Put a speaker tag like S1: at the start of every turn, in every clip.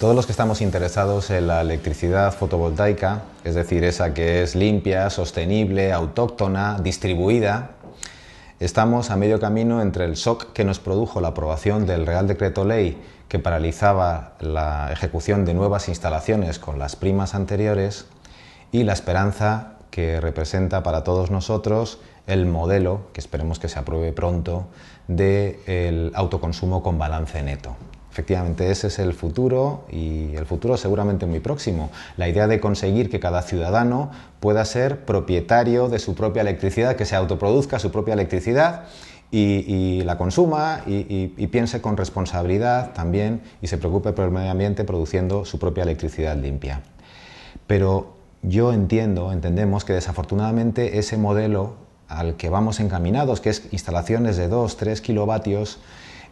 S1: Todos los que estamos interesados en la electricidad fotovoltaica, es decir, esa que es limpia, sostenible, autóctona, distribuida, estamos a medio camino entre el shock que nos produjo la aprobación del Real Decreto Ley que paralizaba la ejecución de nuevas instalaciones con las primas anteriores y la esperanza que representa para todos nosotros el modelo, que esperemos que se apruebe pronto, del autoconsumo con balance neto. Efectivamente, ese es el futuro y el futuro seguramente muy próximo. La idea de conseguir que cada ciudadano pueda ser propietario de su propia electricidad, que se autoproduzca su propia electricidad y, la consuma y, y piense con responsabilidad también y se preocupe por el medio ambiente produciendo su propia electricidad limpia. Pero yo entiendo, entendemos que desafortunadamente ese modelo al que vamos encaminados, que es instalaciones de 2, 3 kilovatios,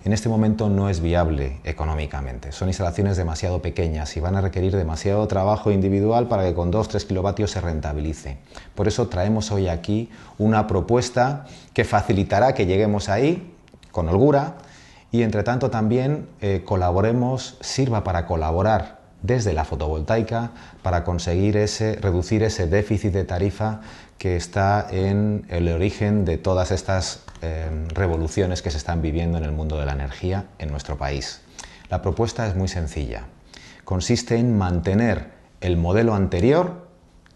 S1: en este momento no es viable económicamente. Son instalaciones demasiado pequeñas y van a requerir demasiado trabajo individual para que con 2-3 kilovatios se rentabilice. Por eso traemos hoy aquí una propuesta que facilitará que lleguemos ahí con holgura y entre tanto también eh, colaboremos, sirva para colaborar desde la fotovoltaica para conseguir ese, reducir ese déficit de tarifa que está en el origen de todas estas em, revoluciones que se están viviendo en el mundo de la energía en nuestro país. La propuesta es muy sencilla. Consiste en mantener el modelo anterior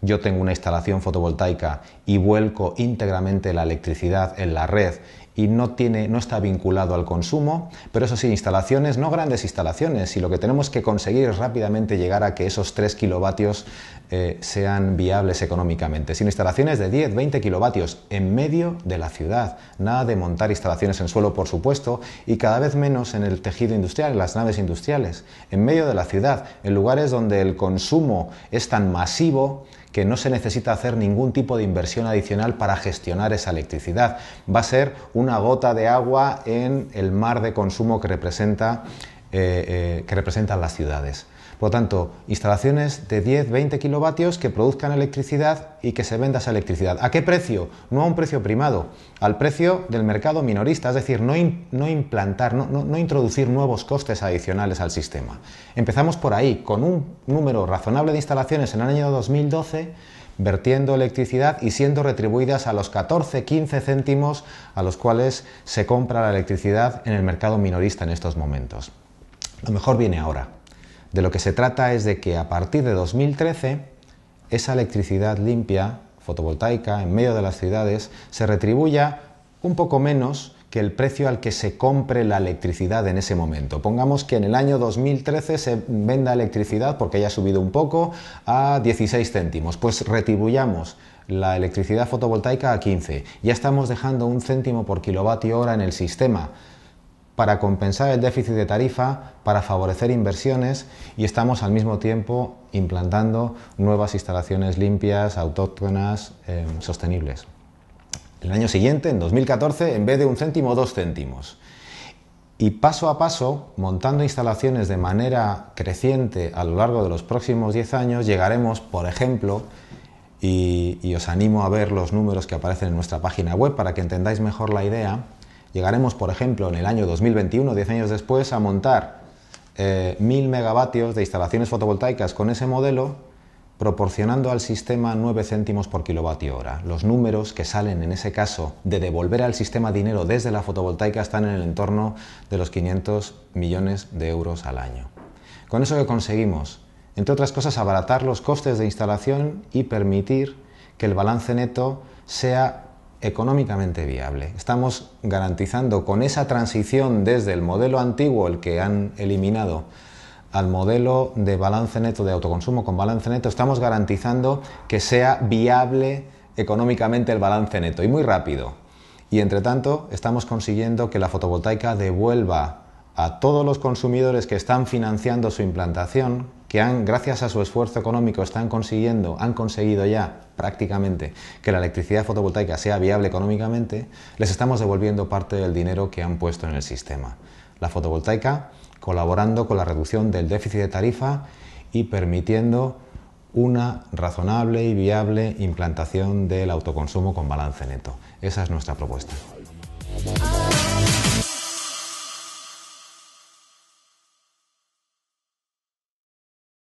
S1: yo tengo una instalación fotovoltaica y vuelco íntegramente la electricidad en la red y no, tiene, no está vinculado al consumo, pero eso sí, instalaciones, no grandes instalaciones, y lo que tenemos que conseguir es rápidamente llegar a que esos 3 kilovatios eh, sean viables económicamente, sin instalaciones de 10, 20 kilovatios en medio de la ciudad, nada de montar instalaciones en suelo, por supuesto, y cada vez menos en el tejido industrial, en las naves industriales, en medio de la ciudad, en lugares donde el consumo es tan masivo que no se necesita hacer ningún tipo de inversión adicional para gestionar esa electricidad. Va a ser un una gota de agua en el mar de consumo que, representa, eh, eh, que representan las ciudades. Por lo tanto, instalaciones de 10-20 kilovatios que produzcan electricidad y que se venda esa electricidad. ¿A qué precio? No a un precio primado, al precio del mercado minorista, es decir, no, implantar, no, introducir nuevos costes adicionales al sistema. Empezamos por ahí, con un número razonable de instalaciones en el año 2012 vertiendo electricidad y siendo retribuidas a los 14-15 céntimos a los cuales se compra la electricidad en el mercado minorista en estos momentos. Lo mejor viene ahora. De lo que se trata es de que a partir de 2013 esa electricidad limpia, fotovoltaica, en medio de las ciudades, se retribuya un poco menos que el precio al que se compre la electricidad en ese momento. Pongamos que en el año 2013 se venda electricidad, porque ya ha subido un poco, a 16 céntimos. Pues retribuyamos la electricidad fotovoltaica a 15. Ya estamos dejando un céntimo por kilovatio hora en el sistema para compensar el déficit de tarifa, para favorecer inversiones y estamos al mismo tiempo implantando nuevas instalaciones limpias, autóctonas, em, sostenibles el año siguiente, en 2014, en vez de un céntimo, dos céntimos. Y paso a paso, montando instalaciones de manera creciente a lo largo de los próximos 10 años, llegaremos, por ejemplo, y, os animo a ver los números que aparecen en nuestra página web para que entendáis mejor la idea, llegaremos, por ejemplo, en el año 2021, 10 años después, a montar eh, mil 1.000 megavatios de instalaciones fotovoltaicas con ese modelo proporcionando al sistema 9 céntimos por kilovatio hora. Los números que salen en ese caso de devolver al sistema dinero desde la fotovoltaica están en el entorno de los 500 millones de euros al año. Con eso que conseguimos, entre otras cosas, abaratar los costes de instalación y permitir que el balance neto sea económicamente viable. Estamos garantizando con esa transición desde el modelo antiguo, el que han eliminado al modelo de balance neto de autoconsumo con balance neto, estamos garantizando que sea viable económicamente el balance neto y muy rápido. Y entre tanto, estamos consiguiendo que la fotovoltaica devuelva a todos los consumidores que están financiando su implantación, que han, gracias a su esfuerzo económico, están consiguiendo, han conseguido ya prácticamente que la electricidad fotovoltaica sea viable económicamente, les estamos devolviendo parte del dinero que han puesto en el sistema la fotovoltaica, colaborando con la reducción del déficit de tarifa y permitiendo una razonable y viable implantación del autoconsumo con balance neto. Esa es nuestra propuesta.